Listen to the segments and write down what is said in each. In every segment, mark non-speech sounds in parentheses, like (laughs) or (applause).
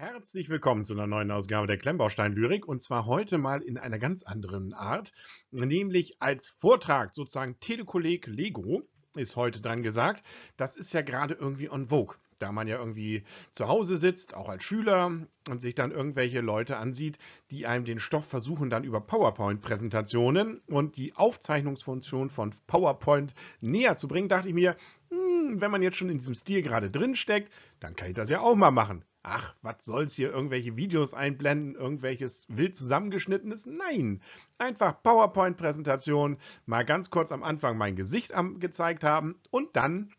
Herzlich willkommen zu einer neuen Ausgabe der Klemmbaustein-Lyrik und zwar heute mal in einer ganz anderen Art, nämlich als Vortrag, sozusagen Telekolleg Lego ist heute dran gesagt. Das ist ja gerade irgendwie on vogue, da man ja irgendwie zu Hause sitzt, auch als Schüler und sich dann irgendwelche Leute ansieht, die einem den Stoff versuchen dann über PowerPoint-Präsentationen und die Aufzeichnungsfunktion von PowerPoint näher zu bringen, dachte ich mir, hm, wenn man jetzt schon in diesem Stil gerade drin steckt, dann kann ich das ja auch mal machen ach, was soll's hier, irgendwelche Videos einblenden, irgendwelches wild zusammengeschnittenes? Nein, einfach PowerPoint-Präsentation, mal ganz kurz am Anfang mein Gesicht gezeigt haben und dann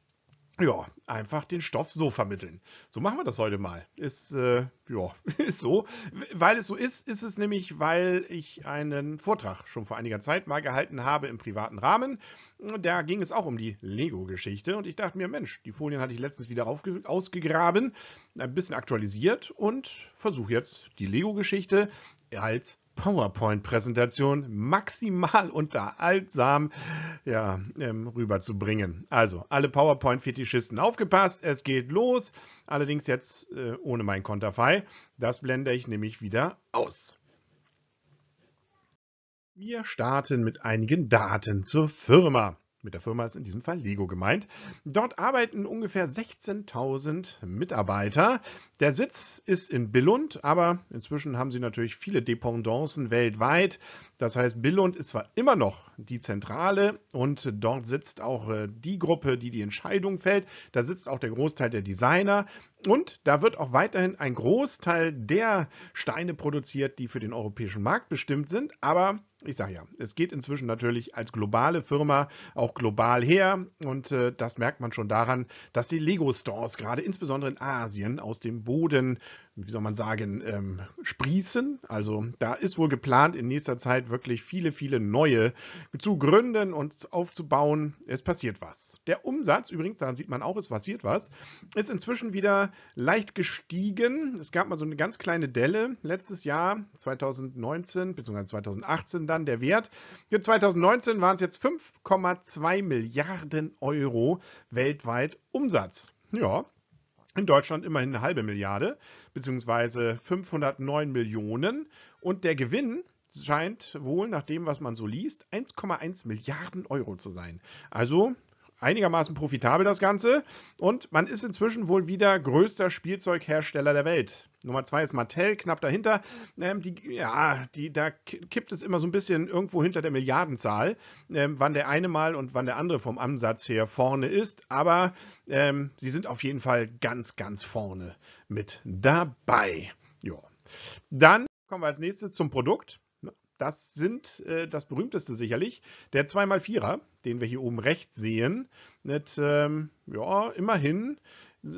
ja, einfach den Stoff so vermitteln. So machen wir das heute mal. Ist, äh, ja, (laughs) ist so. Weil es so ist, ist es nämlich, weil ich einen Vortrag schon vor einiger Zeit mal gehalten habe im privaten Rahmen. Da ging es auch um die Lego-Geschichte und ich dachte mir, Mensch, die Folien hatte ich letztens wieder ausgegraben, ein bisschen aktualisiert und versuche jetzt die Lego-Geschichte als PowerPoint-Präsentation maximal (laughs) unterhaltsam ja, ähm, rüberzubringen. Also, alle PowerPoint-Fetischisten aufgepasst, es geht los. Allerdings jetzt äh, ohne mein Konterfei. Das blende ich nämlich wieder aus. Wir starten mit einigen Daten zur Firma. Mit der Firma ist in diesem Fall Lego gemeint. Dort arbeiten ungefähr 16.000 Mitarbeiter. Der Sitz ist in Billund, aber inzwischen haben sie natürlich viele Dependancen weltweit. Das heißt, Billund ist zwar immer noch die Zentrale und dort sitzt auch äh, die Gruppe, die die Entscheidung fällt. Da sitzt auch der Großteil der Designer. Und da wird auch weiterhin ein Großteil der Steine produziert, die für den europäischen Markt bestimmt sind. Aber ich sage ja, es geht inzwischen natürlich als globale Firma auch global her. Und äh, das merkt man schon daran, dass die Lego-Stores gerade insbesondere in Asien aus dem Boden wie soll man sagen, ähm, sprießen. Also da ist wohl geplant, in nächster Zeit wirklich viele, viele neue zu gründen und aufzubauen. Es passiert was. Der Umsatz, übrigens, daran sieht man auch, es passiert was, ist inzwischen wieder leicht gestiegen. Es gab mal so eine ganz kleine Delle letztes Jahr, 2019 beziehungsweise 2018 dann der Wert. Für 2019 waren es jetzt 5,2 Milliarden Euro weltweit Umsatz. Ja, in Deutschland immerhin eine halbe Milliarde, beziehungsweise 509 Millionen. Und der Gewinn scheint wohl, nach dem, was man so liest, 1,1 Milliarden Euro zu sein. Also einigermaßen profitabel das Ganze und man ist inzwischen wohl wieder größter Spielzeughersteller der Welt. Nummer zwei ist Mattel, knapp dahinter. Ähm, die, ja, die, da kippt es immer so ein bisschen irgendwo hinter der Milliardenzahl, ähm, wann der eine mal und wann der andere vom Ansatz her vorne ist. Aber ähm, sie sind auf jeden Fall ganz, ganz vorne mit dabei. Ja. Dann kommen wir als nächstes zum Produkt. Das sind äh, das berühmteste sicherlich, der 2x4er, den wir hier oben rechts sehen, mit, ähm, ja, immerhin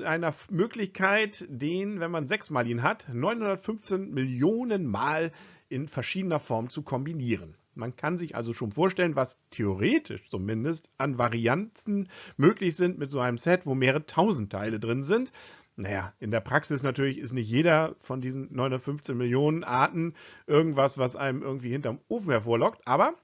einer Möglichkeit, den, wenn man 6 sechsmal ihn hat, 915 Millionen Mal in verschiedener Form zu kombinieren. Man kann sich also schon vorstellen, was theoretisch zumindest an Varianzen möglich sind mit so einem Set, wo mehrere tausend Teile drin sind. Naja, in der Praxis natürlich ist nicht jeder von diesen 915 Millionen Arten irgendwas, was einem irgendwie hinterm Ofen hervorlockt, aber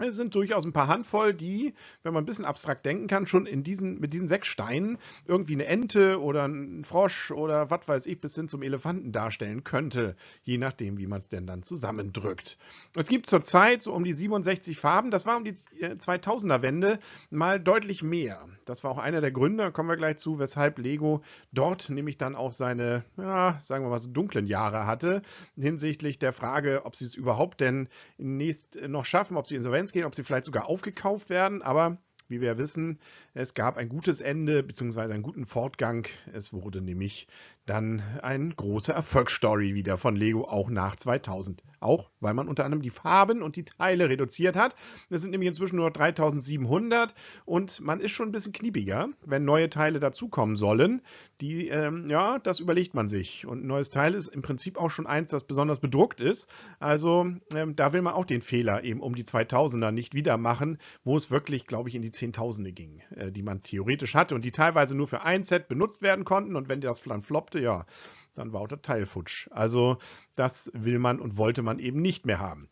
es sind durchaus ein paar Handvoll, die, wenn man ein bisschen abstrakt denken kann, schon in diesen, mit diesen sechs Steinen irgendwie eine Ente oder ein Frosch oder was weiß ich bis hin zum Elefanten darstellen könnte, je nachdem, wie man es denn dann zusammendrückt. Es gibt zurzeit so um die 67 Farben, das war um die 2000er-Wende äh, mal deutlich mehr. Das war auch einer der Gründe, da kommen wir gleich zu, weshalb Lego dort nämlich dann auch seine, ja, sagen wir mal so dunklen Jahre hatte, hinsichtlich der Frage, ob sie es überhaupt denn nächst äh, noch schaffen, ob sie Insolvenz Fans gehen, ob sie vielleicht sogar aufgekauft werden, aber wie wir wissen, es gab ein gutes Ende bzw. einen guten Fortgang. Es wurde nämlich dann eine große Erfolgsstory wieder von Lego, auch nach 2000. Auch weil man unter anderem die Farben und die Teile reduziert hat. Es sind nämlich inzwischen nur 3700 und man ist schon ein bisschen kniepiger, wenn neue Teile dazukommen sollen. Die, ähm, ja, das überlegt man sich. Und ein neues Teil ist im Prinzip auch schon eins, das besonders bedruckt ist. Also ähm, da will man auch den Fehler eben um die 2000er nicht wieder machen, wo es wirklich, glaube ich, in die Zehntausende ging, äh, die man theoretisch hatte und die teilweise nur für ein Set benutzt werden konnten. Und wenn das dann floppte, ja, dann war auch das Teil futsch. Also das will man und wollte man eben nicht mehr haben.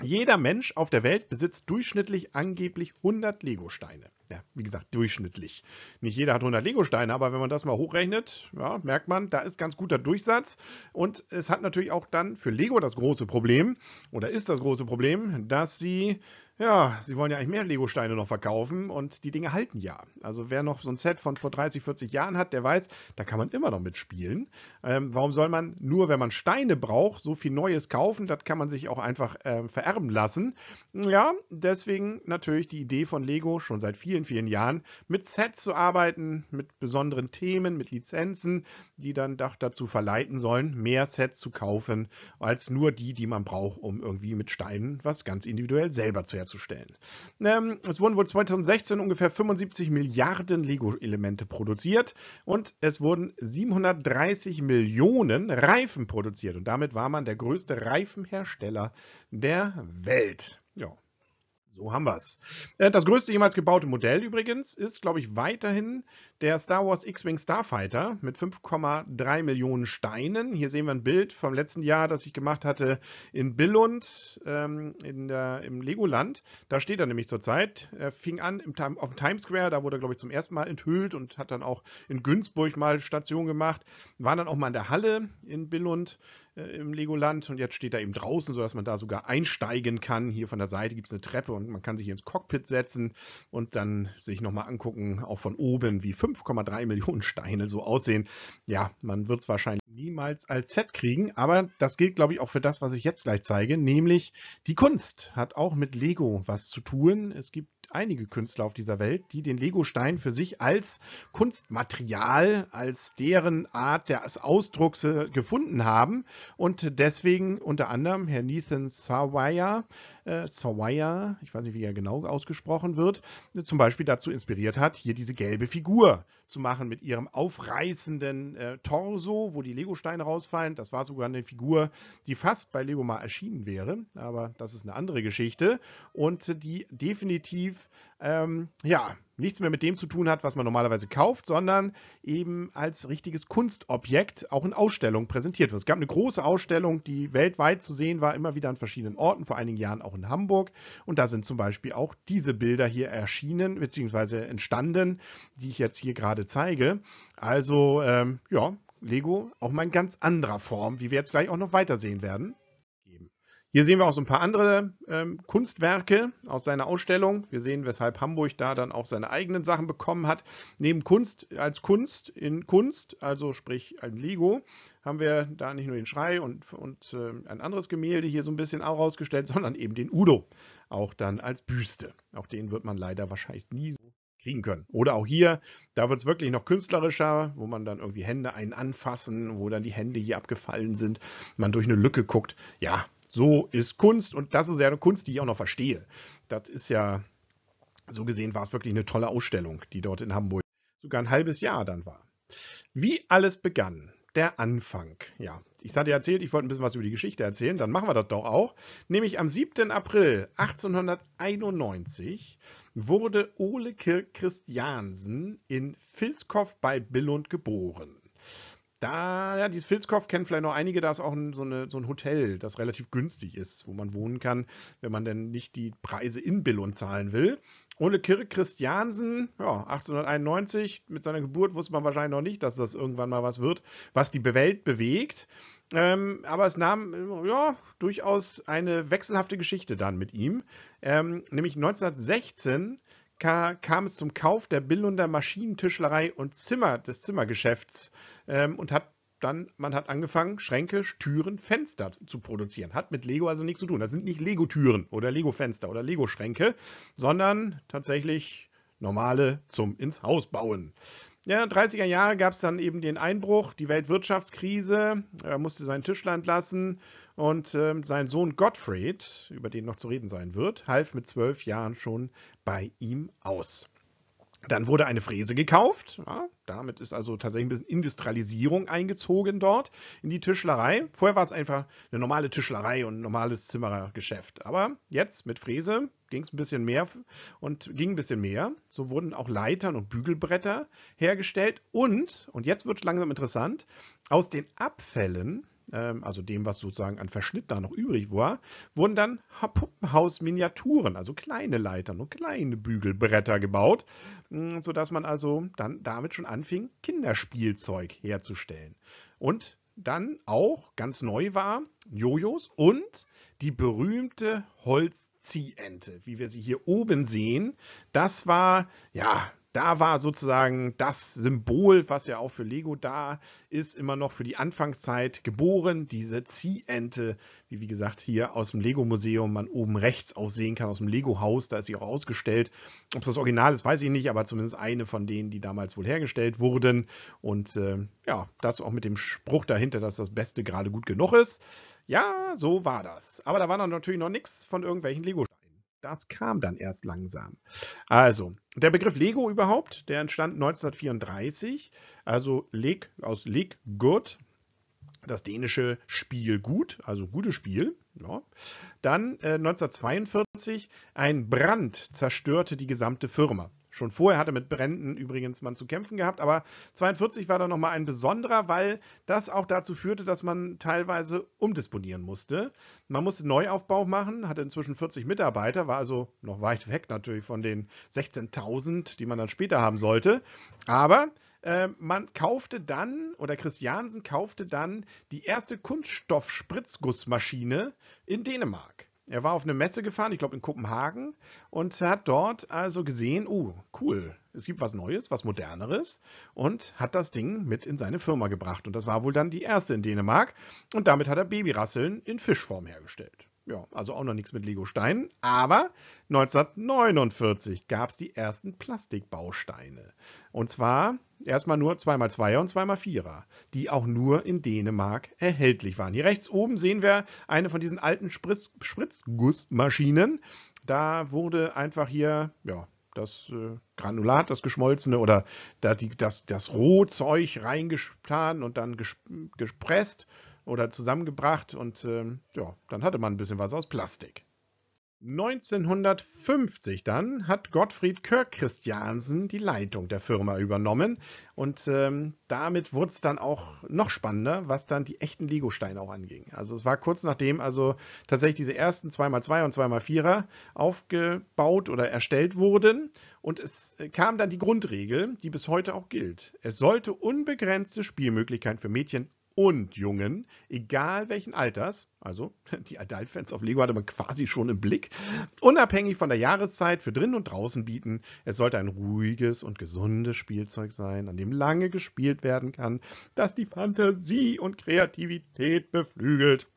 Jeder Mensch auf der Welt besitzt durchschnittlich angeblich 100 Legosteine. Ja, wie gesagt, durchschnittlich. Nicht jeder hat 100 Legosteine, aber wenn man das mal hochrechnet, ja, merkt man, da ist ganz guter Durchsatz. Und es hat natürlich auch dann für Lego das große Problem, oder ist das große Problem, dass sie ja, sie wollen ja eigentlich mehr Lego-Steine noch verkaufen und die Dinge halten ja. Also wer noch so ein Set von vor 30, 40 Jahren hat, der weiß, da kann man immer noch mitspielen. Ähm, warum soll man nur, wenn man Steine braucht, so viel Neues kaufen? Das kann man sich auch einfach äh, vererben lassen. Ja, deswegen natürlich die Idee von Lego schon seit vielen, vielen Jahren, mit Sets zu arbeiten, mit besonderen Themen, mit Lizenzen, die dann doch dazu verleiten sollen, mehr Sets zu kaufen, als nur die, die man braucht, um irgendwie mit Steinen was ganz individuell selber zu erzeugen herzustellen. Ähm, es wurden wohl 2016 ungefähr 75 Milliarden Lego-Elemente produziert und es wurden 730 Millionen Reifen produziert. Und damit war man der größte Reifenhersteller der Welt. Ja, so haben wir es. Äh, das größte jemals gebaute Modell übrigens ist, glaube ich, weiterhin der Star Wars X-Wing Starfighter mit 5,3 Millionen Steinen. Hier sehen wir ein Bild vom letzten Jahr, das ich gemacht hatte in Billund ähm, in der, im Legoland. Da steht er nämlich zurzeit. Er fing an im, auf dem Times Square, da wurde, er, glaube ich, zum ersten Mal enthüllt und hat dann auch in Günzburg mal Station gemacht. War dann auch mal in der Halle in Billund äh, im Legoland und jetzt steht er eben draußen, sodass man da sogar einsteigen kann. Hier von der Seite gibt es eine Treppe und man kann sich hier ins Cockpit setzen und dann sich nochmal angucken, auch von oben, wie 5,3 Millionen Steine so aussehen. Ja, man wird es wahrscheinlich niemals als Set kriegen, aber das gilt, glaube ich, auch für das, was ich jetzt gleich zeige, nämlich die Kunst hat auch mit Lego was zu tun. Es gibt einige Künstler auf dieser Welt, die den Legostein für sich als Kunstmaterial, als deren Art des Ausdrucks äh, gefunden haben und deswegen unter anderem Herr Nathan Sawaya, äh, Sawaya, ich weiß nicht, wie er genau ausgesprochen wird, zum Beispiel dazu inspiriert hat, hier diese gelbe Figur zu machen mit ihrem aufreißenden äh, Torso, wo die Legosteine rausfallen. Das war sogar eine Figur, die fast bei Lego mal erschienen wäre, aber das ist eine andere Geschichte und die definitiv ähm, ja nichts mehr mit dem zu tun hat, was man normalerweise kauft, sondern eben als richtiges Kunstobjekt auch in Ausstellungen präsentiert wird. Es gab eine große Ausstellung, die weltweit zu sehen war, immer wieder an verschiedenen Orten, vor einigen Jahren auch in Hamburg. Und da sind zum Beispiel auch diese Bilder hier erschienen beziehungsweise entstanden, die ich jetzt hier gerade zeige. Also ähm, ja, Lego auch mal in ganz anderer Form, wie wir jetzt gleich auch noch weitersehen werden. Hier sehen wir auch so ein paar andere ähm, Kunstwerke aus seiner Ausstellung. Wir sehen, weshalb Hamburg da dann auch seine eigenen Sachen bekommen hat. Neben Kunst als Kunst in Kunst, also sprich ein Lego, haben wir da nicht nur den Schrei und, und äh, ein anderes Gemälde hier so ein bisschen auch rausgestellt, sondern eben den Udo, auch dann als Büste. Auch den wird man leider wahrscheinlich nie so kriegen können. Oder auch hier, da wird es wirklich noch künstlerischer, wo man dann irgendwie Hände einen anfassen, wo dann die Hände hier abgefallen sind, man durch eine Lücke guckt. Ja, so ist Kunst und das ist ja eine Kunst, die ich auch noch verstehe. Das ist ja, so gesehen war es wirklich eine tolle Ausstellung, die dort in Hamburg sogar ein halbes Jahr dann war. Wie alles begann, der Anfang. Ja, ich hatte ja erzählt, ich wollte ein bisschen was über die Geschichte erzählen, dann machen wir das doch auch. Nämlich am 7. April 1891 wurde Ole Kirk Christiansen in Filzkopf bei Billund geboren. Da, ja, dieses Filzkopf kennen vielleicht noch einige, da ist auch ein, so, eine, so, ein Hotel, das relativ günstig ist, wo man wohnen kann, wenn man denn nicht die Preise in Billund zahlen will. Ole Kirk Christiansen, ja, 1891, mit seiner Geburt wusste man wahrscheinlich noch nicht, dass das irgendwann mal was wird, was die Welt bewegt. Ähm, aber es nahm ja, durchaus eine wechselhafte Geschichte dann mit ihm. Ähm, nämlich 1916 kam es zum Kauf der Billunder Maschinentischlerei und Zimmer des Zimmergeschäfts ähm, und hat dann, man hat angefangen, Schränke, Türen, Fenster zu produzieren. Hat mit Lego also nichts zu tun. Das sind nicht Lego-Türen oder Lego-Fenster oder Lego-Schränke, sondern tatsächlich normale zum ins Haus bauen. Ja, 30er Jahre gab es dann eben den Einbruch, die Weltwirtschaftskrise, er musste sein Tischland lassen und äh, sein Sohn Gottfried, über den noch zu reden sein wird, half mit zwölf Jahren schon bei ihm aus. Dann wurde eine Fräse gekauft. Ja, damit ist also tatsächlich ein bisschen Industrialisierung eingezogen dort in die Tischlerei. Vorher war es einfach eine normale Tischlerei und ein normales Zimmerergeschäft. Aber jetzt mit Fräse ging es ein bisschen mehr und ging ein bisschen mehr. So wurden auch Leitern und Bügelbretter hergestellt und, und jetzt wird es langsam interessant, aus den Abfällen, ähm, also dem, was sozusagen an Verschnitt da noch übrig war, wurden dann Puppenhaus-Miniaturen, also kleine Leitern und kleine Bügelbretter gebaut, mm, sodass man also dann damit schon anfing, Kinderspielzeug herzustellen. Und dann auch ganz neu war Jojos und die berühmte Holzziehente, wie wir sie hier oben sehen. Das war, ja, da war sozusagen das Symbol, was ja auch für Lego da ist, immer noch für die Anfangszeit geboren. Diese Ziehente, wie wie gesagt hier aus dem Lego-Museum man oben rechts auch sehen kann, aus dem Lego-Haus, da ist sie auch ausgestellt. Ob es das Original ist, weiß ich nicht, aber zumindest eine von denen, die damals wohl hergestellt wurden. Und äh, ja, das auch mit dem Spruch dahinter, dass das Beste gerade gut genug ist. Ja, so war das. Aber da war dann natürlich noch nichts von irgendwelchen lego das kam dann erst langsam. Also, der Begriff Lego überhaupt, der entstand 1934, also Leg aus Leg Good, das dänische Spiel gut, also gutes Spiel. Ja. Dann äh, 1942, ein Brand zerstörte die gesamte Firma. Schon vorher hatte mit Bränden übrigens man zu kämpfen gehabt, aber 42 war da nochmal ein besonderer, weil das auch dazu führte, dass man teilweise umdisponieren musste. Man musste Neuaufbau machen, hatte inzwischen 40 Mitarbeiter, war also noch weit weg natürlich von den 16.000, die man dann später haben sollte. Aber äh, man kaufte dann, oder Christiansen kaufte dann die erste Kunststoff-Spritzgussmaschine in Dänemark. Er war auf eine Messe gefahren, ich glaube in Kopenhagen, und hat dort also gesehen, oh, cool, es gibt was Neues, was Moderneres, und hat das Ding mit in seine Firma gebracht. Und das war wohl dann die erste in Dänemark. Und damit hat er Babyrasseln in Fischform hergestellt. Ja, also auch noch nichts mit Lego-Steinen. Aber 1949 gab es die ersten Plastikbausteine. Und zwar erstmal nur 2x2er und 2x4er, die auch nur in Dänemark erhältlich waren. Hier rechts oben sehen wir eine von diesen alten Spritz Spritzgussmaschinen. Da wurde einfach hier, ja, das äh, Granulat, das geschmolzene oder das, das, das Rohzeug reingestan und dann gespresst oder zusammengebracht und ähm, ja, dann hatte man ein bisschen was aus Plastik. 1950 dann hat Gottfried Kirk Christiansen die Leitung der Firma übernommen und ähm, damit wurde es dann auch noch spannender, was dann die echten Legosteine auch anging. Also es war kurz nachdem also tatsächlich diese ersten 2x2 und 2x4er aufgebaut oder erstellt wurden und es äh, kam dann die Grundregel, die bis heute auch gilt. Es sollte unbegrenzte Spielmöglichkeiten für Mädchen und Jungen, egal welchen Alters, also (laughs) die Adult-Fans auf Lego hatte man quasi schon im Blick, unabhängig von der Jahreszeit für drinnen und draußen bieten. Es sollte ein ruhiges und gesundes Spielzeug sein, an dem lange gespielt werden kann, das die Fantasie und Kreativität beflügelt.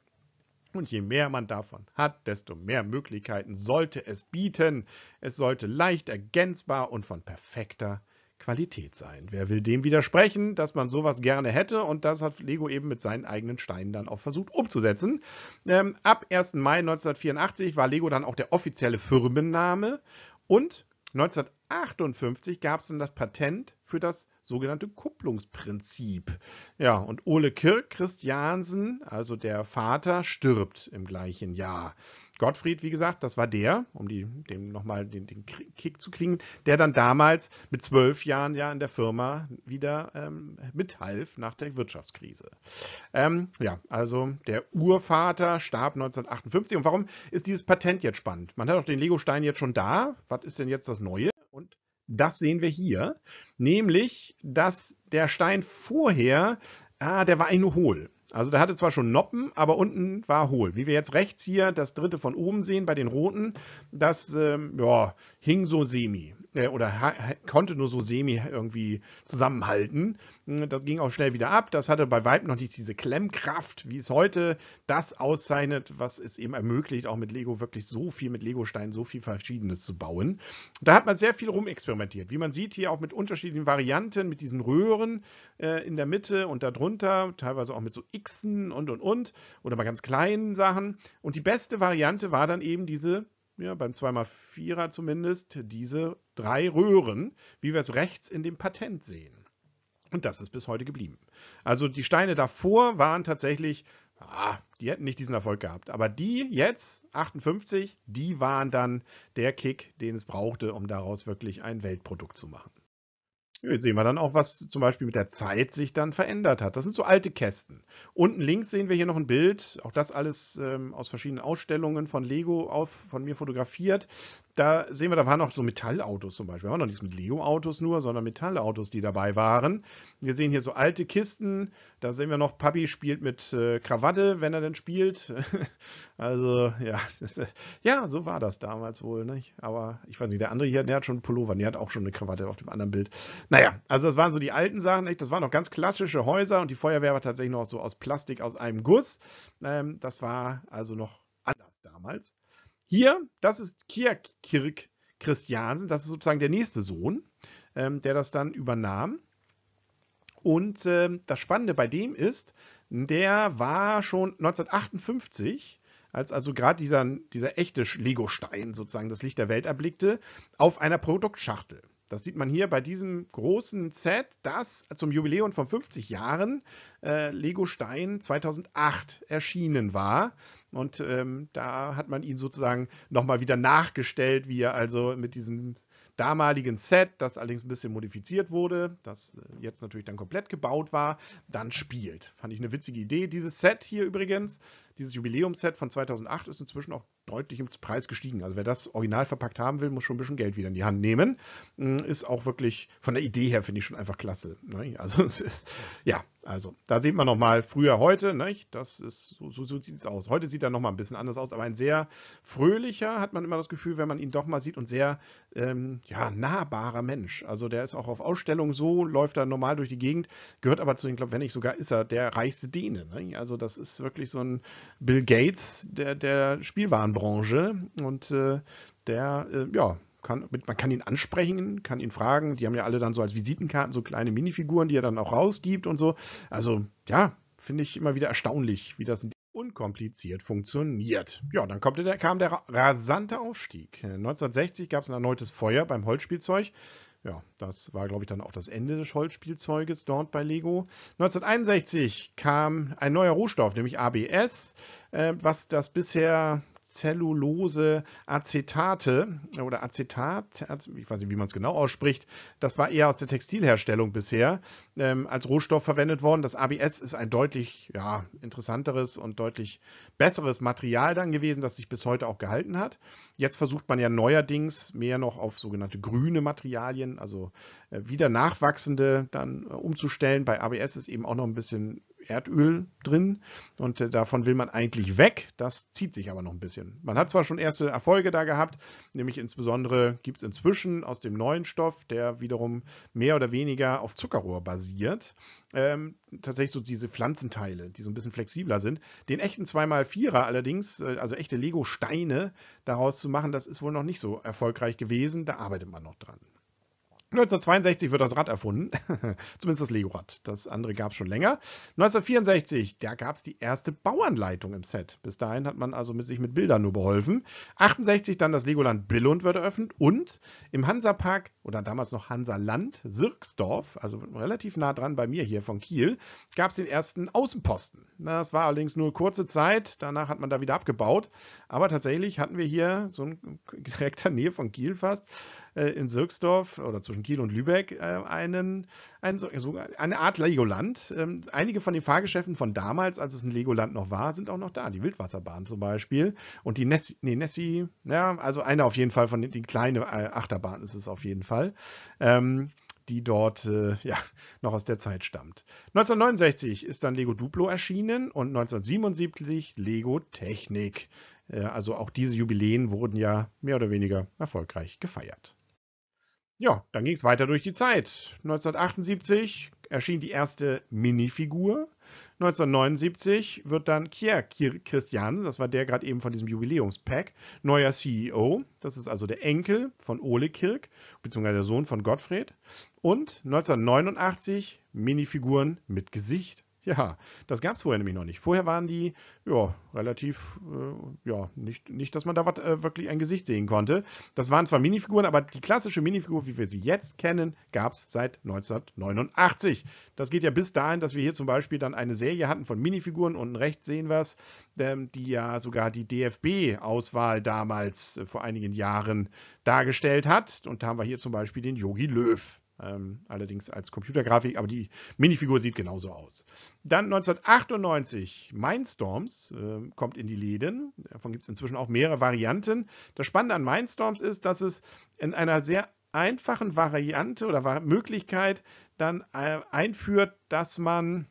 Und je mehr man davon hat, desto mehr Möglichkeiten sollte es bieten. Es sollte leicht ergänzbar und von perfekter Qualität sein. Wer will dem widersprechen, dass man sowas gerne hätte? Und das hat Lego eben mit seinen eigenen Steinen dann auch versucht umzusetzen. Ähm, ab 1. Mai 1984 war Lego dann auch der offizielle Firmenname und 1958 gab es dann das Patent für das sogenannte Kupplungsprinzip. Ja, und Ole Kirk Christiansen, also der Vater, stirbt im gleichen Jahr. Gottfried, wie gesagt, das war der, um die, dem nochmal den, den Kick zu kriegen, der dann damals mit zwölf Jahren ja in der Firma wieder ähm, mithalf nach der Wirtschaftskrise. Ähm, ja, also der Urvater starb 1958. Und warum ist dieses Patent jetzt spannend? Man hat auch den Legostein jetzt schon da. Was ist denn jetzt das Neue? Und das sehen wir hier, nämlich, dass der Stein vorher, ah, der war eine hohl. Also der hatte zwar schon Noppen, aber unten war hohl. Wie wir jetzt rechts hier das dritte von oben sehen bei den roten, das ähm, ja, hing so semi äh, oder konnte nur so semi irgendwie zusammenhalten. Hm, das ging auch schnell wieder ab. Das hatte bei Vibe noch nicht diese Klemmkraft, wie es heute das auszeichnet, was es eben ermöglicht, auch mit Lego wirklich so viel, mit Lego-Steinen so viel Verschiedenes zu bauen. Da hat man sehr viel rumexperimentiert. Wie man sieht, hier auch mit unterschiedlichen Varianten, mit diesen Röhren äh, in der Mitte und darunter, teilweise auch mit so Xen und und und oder mal ganz kleinen Sachen. Und die beste Variante war dann eben diese ja, beim 2x4er zumindest, diese drei Röhren, wie wir es rechts in dem Patent sehen. Und das ist bis heute geblieben. Also die Steine davor waren tatsächlich, ah, die hätten nicht diesen Erfolg gehabt. Aber die jetzt, 58, die waren dann der Kick, den es brauchte, um daraus wirklich ein Weltprodukt zu machen sehen wir dann auch, was zum Beispiel mit der Zeit sich dann verändert hat. Das sind so alte Kästen. Unten links sehen wir hier noch ein Bild, auch das alles ähm, aus verschiedenen Ausstellungen von Lego auf, von mir fotografiert. Da sehen wir, da waren auch so Metallautos zum Beispiel. Auch noch nichts mit Lego-Autos nur, sondern Metallautos, die dabei waren. Wir sehen hier so alte Kisten. Da sehen wir noch, Papi spielt mit äh, Krawatte, wenn er denn spielt. (laughs) also, ja, äh, ja, so war das damals wohl. Nicht? Aber ich weiß nicht, der andere hier, der hat schon einen Pullover, der hat auch schon eine Krawatte auf dem anderen Bild. Naja, also das waren so die alten Sachen, echt. Das waren noch ganz klassische Häuser und die Feuerwehr war tatsächlich noch so aus Plastik aus einem Guss. Ähm, das war also noch anders damals. Hier, das ist Kirk Christiansen, das ist sozusagen der nächste Sohn, ähm, der das dann übernahm. Und äh, das Spannende bei dem ist, der war schon 1958 als also gerade dieser, dieser echte Legostein sozusagen das Licht der Welt erblickte, auf einer Produktschachtel. Das sieht man hier bei diesem großen Set, das zum Jubiläum von 50 Jahren äh, Lego Stein 2008 erschienen war. Und ähm, da hat man ihn sozusagen nochmal wieder nachgestellt, wie er also mit diesem damaligen Set, das allerdings ein bisschen modifiziert wurde, das äh, jetzt natürlich dann komplett gebaut war, dann spielt. Fand ich eine witzige Idee. Dieses Set hier übrigens dieses Jubiläumset von 2008 ist inzwischen auch deutlich im Preis gestiegen. Also wer das original verpackt haben will, muss schon ein bisschen Geld wieder in die Hand nehmen. Mm, ist auch wirklich von der Idee her finde ich schon einfach klasse. Ne? Also (laughs) es ist, ja, also da sieht man nochmal früher heute, nicht? das ist, so, so, so sieht es aus. Heute sieht er nochmal ein bisschen anders aus, aber ein sehr fröhlicher, hat man immer das Gefühl, wenn man ihn doch mal sieht und sehr ähm, ja, nahbarer Mensch. Also der ist auch auf Ausstellungen so, läuft da normal durch die Gegend, gehört aber zu den, glaube wenn nicht sogar, ist er der reichste Däne. Ne? Also das ist wirklich so ein Bill Gates der, der Spielwarenbranche. Und äh, der, äh, ja, kann, man kann ihn ansprechen, kann ihn fragen. Die haben ja alle dann so als Visitenkarten so kleine Minifiguren, die er dann auch rausgibt und so. Also ja, finde ich immer wieder erstaunlich, wie das unkompliziert funktioniert. Ja, dann der, kam der rasante Aufstieg. 1960 gab es ein erneutes Feuer beim Holzspielzeug ja, das war, glaube ich, dann auch das Ende des scholz dort bei Lego. 1961 kam ein neuer Rohstoff, nämlich ABS, äh, was das bisher zellulose Acetate oder Acetat, ich weiß nicht, wie man es genau ausspricht, das war eher aus der Textilherstellung bisher ähm, als Rohstoff verwendet worden. Das ABS ist ein deutlich ja, interessanteres und deutlich besseres Material dann gewesen, das sich bis heute auch gehalten hat. Jetzt versucht man ja neuerdings mehr noch auf sogenannte grüne Materialien, also äh, wieder nachwachsende dann äh, umzustellen. Bei ABS ist eben auch noch ein bisschen Erdöl drin und äh, davon will man eigentlich weg. Das zieht sich aber noch ein bisschen. Man hat zwar schon erste Erfolge da gehabt, nämlich insbesondere gibt es inzwischen aus dem neuen Stoff, der wiederum mehr oder weniger auf Zuckerrohr basiert, ähm, tatsächlich so diese Pflanzenteile, die so ein bisschen flexibler sind. Den echten 2x4er allerdings, äh, also echte Lego-Steine daraus zu machen, das ist wohl noch nicht so erfolgreich gewesen. Da arbeitet man noch dran. 1962 wird das Rad erfunden, (laughs) zumindest das Lego-Rad. Das andere gab es schon länger. 1964, da gab es die erste Bauernleitung im Set. Bis dahin hat man also mit sich mit Bildern nur beholfen. 68 dann das Legoland Billund wird eröffnet und im Hansapark oder damals noch Hansaland Sirksdorf, also relativ nah dran bei mir hier von Kiel, gab es den ersten Außenposten. Das war allerdings nur kurze Zeit, danach hat man da wieder abgebaut. Aber tatsächlich hatten wir hier so in (laughs) direkter Nähe von Kiel fast äh, in Sirksdorf oder zwischen Kiel und Lübeck äh, einen, einen, eine Art Legoland. Ähm, einige von den Fahrgeschäften von damals, als es ein Legoland noch war, sind auch noch da. Die Wildwasserbahn zum Beispiel und die Nessie, nee, Nessie, ja, also eine auf jeden Fall von den, kleinen kleine äh, Achterbahn ist es auf jeden Fall. Ähm, die dort äh, ja, noch aus der Zeit stammt. 1969 ist dann Lego Duplo erschienen und 1977 Lego Technik. Äh, also auch diese Jubiläen wurden ja mehr oder weniger erfolgreich gefeiert ja, dann ging es weiter durch die Zeit. 1978 erschien die erste Minifigur. 1979 wird dann Kier Christian, das war der gerade eben von diesem Jubiläumspack, neuer CEO. Das ist also der Enkel von Ole Kirk, beziehungsweise der Sohn von Gottfried. Und 1989 Minifiguren mit Gesicht. Ja, das gab es vorher nämlich noch nicht. Vorher waren die ja, relativ, äh, ja, nicht, nicht, dass man da wat, äh, wirklich ein Gesicht sehen konnte. Das waren zwar Minifiguren, aber die klassische Minifigur, wie wir sie jetzt kennen, gab es seit 1989. Das geht ja bis dahin, dass wir hier zum Beispiel dann eine Serie hatten von Minifiguren. Unten rechts sehen wir es, ähm, die ja sogar die DFB-Auswahl damals äh, vor einigen Jahren dargestellt hat. Und da haben wir hier zum Beispiel den Yogi Löw ähm, allerdings als Computergrafik, aber die Minifigur sieht genauso aus. Dann 1998, Mindstorms äh, kommt in die Läden. Davon gibt es inzwischen auch mehrere Varianten. Das Spannende an Mindstorms ist, dass es in einer sehr einfachen Variante oder Möglichkeit dann äh, einführt, dass man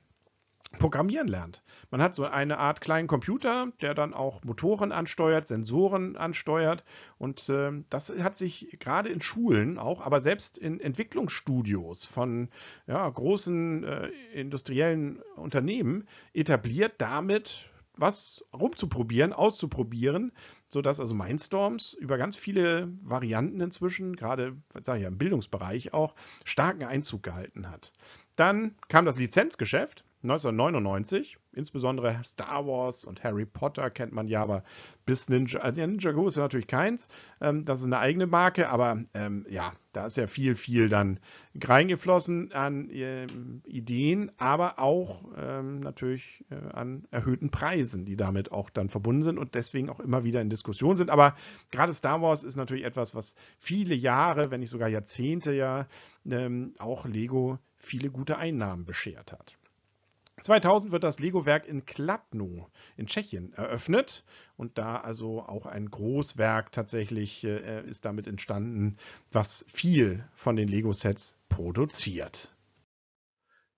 Programmieren lernt. Man hat so eine Art kleinen Computer, der dann auch Motoren ansteuert, Sensoren ansteuert. Und äh, das hat sich gerade in Schulen auch, aber selbst in Entwicklungsstudios von ja, großen äh, industriellen Unternehmen etabliert, damit was rumzuprobieren, auszuprobieren, sodass also Mindstorms über ganz viele Varianten inzwischen, gerade sage ich im Bildungsbereich auch, starken Einzug gehalten hat. Dann kam das Lizenzgeschäft. 1999. Insbesondere Star Wars und Harry Potter kennt man ja, aber bis Ninja, äh, Ninja Go ist ja natürlich keins. Ähm, das ist eine eigene Marke, aber ähm, ja, da ist ja viel, viel dann reingeflossen an äh, Ideen, aber auch ähm, natürlich äh, an erhöhten Preisen, die damit auch dann verbunden sind und deswegen auch immer wieder in Diskussion sind. Aber gerade Star Wars ist natürlich etwas, was viele Jahre, wenn nicht sogar Jahrzehnte ja, ähm, auch Lego viele gute Einnahmen beschert hat. 2000 wird das Lego-Werk in Kladno in Tschechien eröffnet und da also auch ein Großwerk tatsächlich äh, ist damit entstanden, was viel von den Lego-Sets produziert.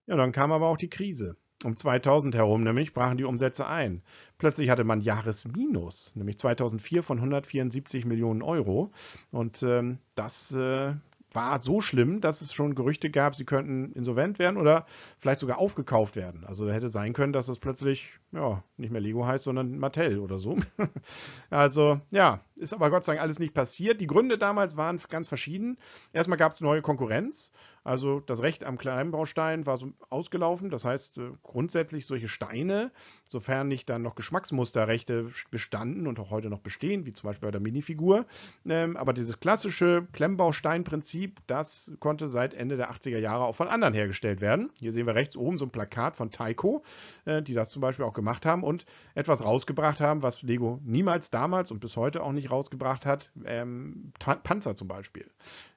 Ja, dann kam aber auch die Krise. Um 2000 herum nämlich brachen die Umsätze ein. Plötzlich hatte man Jahresminus, nämlich 2004 von 174 Millionen Euro. Und ähm, das äh, war so schlimm, dass es schon Gerüchte gab, sie könnten insolvent werden oder vielleicht sogar aufgekauft werden. Also da hätte sein können, dass das plötzlich ja, nicht mehr Lego heißt, sondern Mattel oder so. (laughs) also ja, ist aber Gott sei Dank alles nicht passiert. Die Gründe damals waren ganz verschieden. Erstmal gab es neue Konkurrenz. Also das Recht am Kleinbaustein war so ausgelaufen. Das heißt, äh, grundsätzlich solche Steine, sofern nicht dann noch Geschmacksmusterrechte bestanden und auch heute noch bestehen, wie zum Beispiel bei der Minifigur. Ähm, aber dieses klassische Klemmbausteinprinzip, das konnte seit Ende der 80er Jahre auch von anderen hergestellt werden. Hier sehen wir rechts oben so ein Plakat von Taiko, äh, die das zum Beispiel auch gemacht haben und etwas rausgebracht haben, was Lego niemals damals und bis heute auch nicht rausgebracht hat. Ähm, Panzer zum Beispiel.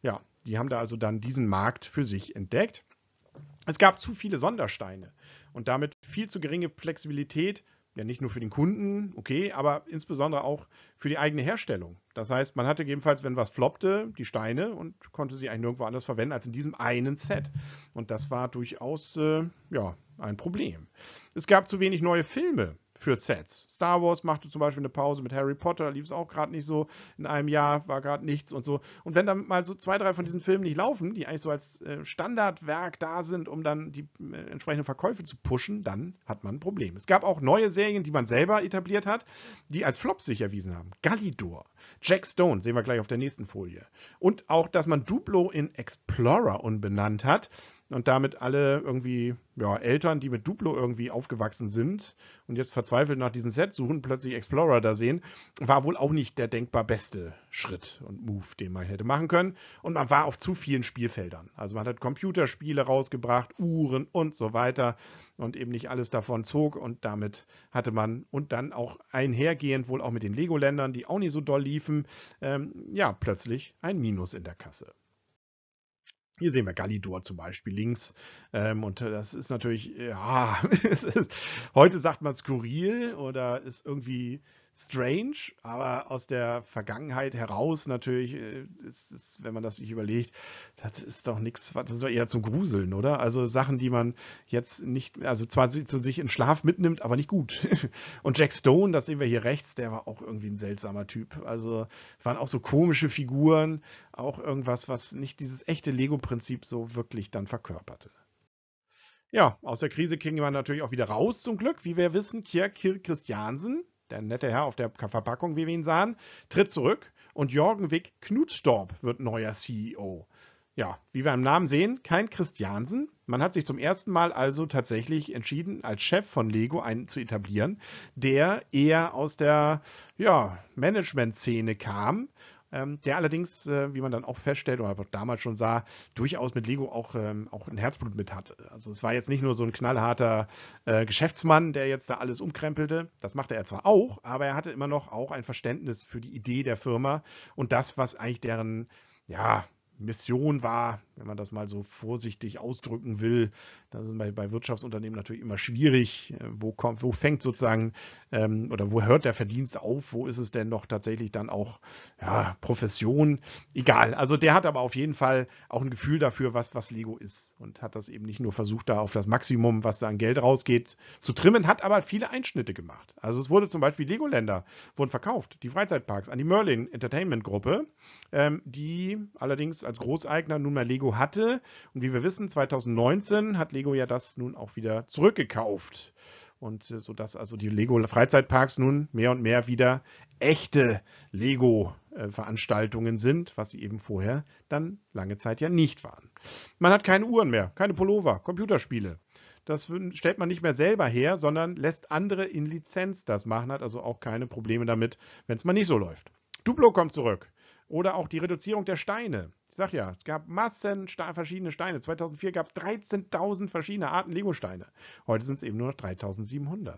Ja, die haben da also dann diesen Markt für sich entdeckt. Es gab zu viele Sondersteine und damit viel zu geringe Flexibilität, ja nicht nur für den Kunden, okay, aber insbesondere auch für die eigene Herstellung. Das heißt, man hatte gegebenenfalls, wenn was floppte, die Steine und konnte sie eigentlich nirgendwo anders verwenden als in diesem einen Set. Und das war durchaus äh, ja, ein Problem. Es gab zu wenig neue Filme für Sets. Star Wars machte zum Beispiel eine Pause mit Harry Potter, lief es auch gerade nicht so. In einem Jahr war gerade nichts und so. Und wenn dann mal so zwei, drei von diesen Filmen nicht laufen, die eigentlich so als äh, Standardwerk da sind, um dann die äh, entsprechenden Verkäufe zu pushen, dann hat man ein Problem. Es gab auch neue Serien, die man selber etabliert hat, die als Flops sich erwiesen haben. Galidor, Jack Stone, sehen wir gleich auf der nächsten Folie. Und auch, dass man Duplo in Explorer unbenannt hat, und damit alle irgendwie ja, Eltern, die mit Duplo irgendwie aufgewachsen sind und jetzt verzweifelt nach diesem Set suchen, plötzlich Explorer da sehen, war wohl auch nicht der denkbar beste Schritt und Move, den man hätte machen können. Und man war auf zu vielen Spielfeldern. Also man hat Computerspiele rausgebracht, Uhren und so weiter und eben nicht alles davon zog und damit hatte man und dann auch einhergehend wohl auch mit den Legoländern, die auch nicht so doll liefen, ähm, ja, plötzlich ein Minus in der Kasse. Hier sehen wir Galidor zum Beispiel links. Ähm, und äh, das ist natürlich, ja, (laughs) es ist, heute sagt man skurril oder ist irgendwie strange, aber aus der Vergangenheit heraus natürlich, ist, äh, ist, wenn man das sich überlegt, das ist doch nichts, das ist doch eher zum Gruseln, oder? Also Sachen, die man jetzt nicht, also zwar zu sich in Schlaf mitnimmt, aber nicht gut. (laughs) Und Jack Stone, das sehen wir hier rechts, der war auch irgendwie ein seltsamer Typ. Also waren auch so komische Figuren, auch irgendwas, was nicht dieses echte Lego-Prinzip so wirklich dann verkörperte. Ja, aus der Krise ging man natürlich auch wieder raus, zum Glück. Wie wir wissen, Kirk Christiansen, der nette Herr auf der Verpackung, wie wir ihn sahen, tritt zurück und Jorgen Wick Knutstorp wird neuer CEO. Ja, wie wir im Namen sehen, kein Christiansen. Man hat sich zum ersten Mal also tatsächlich entschieden, als Chef von Lego einen zu etablieren, der eher aus der ja, Management-Szene kam ähm, der allerdings, äh, wie man dann auch feststellt oder damals schon sah, durchaus mit Lego auch, ähm, auch ein Herzblut mit hatte. Also es war jetzt nicht nur so ein knallharter äh, Geschäftsmann, der jetzt da alles umkrempelte. Das machte er zwar auch, aber er hatte immer noch auch ein Verständnis für die Idee der Firma und das, was eigentlich deren, ja, Mission war, wenn man das mal so vorsichtig ausdrücken will. Das ist bei, bei Wirtschaftsunternehmen natürlich immer schwierig. Äh, wo kommt, wo fängt sozusagen ähm, oder wo hört der Verdienst auf? Wo ist es denn noch tatsächlich dann auch ja, Profession? Egal. Also der hat aber auf jeden Fall auch ein Gefühl dafür, was, was Lego ist und hat das eben nicht nur versucht, da auf das Maximum, was da an Geld rausgeht, zu trimmen, hat aber viele Einschnitte gemacht. Also es wurde zum Beispiel Legoländer wurden verkauft, die Freizeitparks an die Merlin Entertainment Gruppe, ähm, die allerdings als Großeigner nunmehr Lego Lego hatte. Und wie wir wissen, 2019 hat Lego ja das nun auch wieder zurückgekauft. Und äh, dass also die Lego Freizeitparks nun mehr und mehr wieder echte Lego äh, Veranstaltungen sind, was sie eben vorher dann lange Zeit ja nicht waren. Man hat keine Uhren mehr, keine Pullover, Computerspiele. Das stellt man nicht mehr selber her, sondern lässt andere in Lizenz das machen, hat also auch keine Probleme damit, wenn es mal nicht so läuft. Duplo kommt zurück. Oder auch die Reduzierung der Steine. Ich sag ja, es gab Massen verschiedene Steine. 2004 gab es 13.000 verschiedene Arten Lego-Steine. Heute sind es eben nur noch 3.700.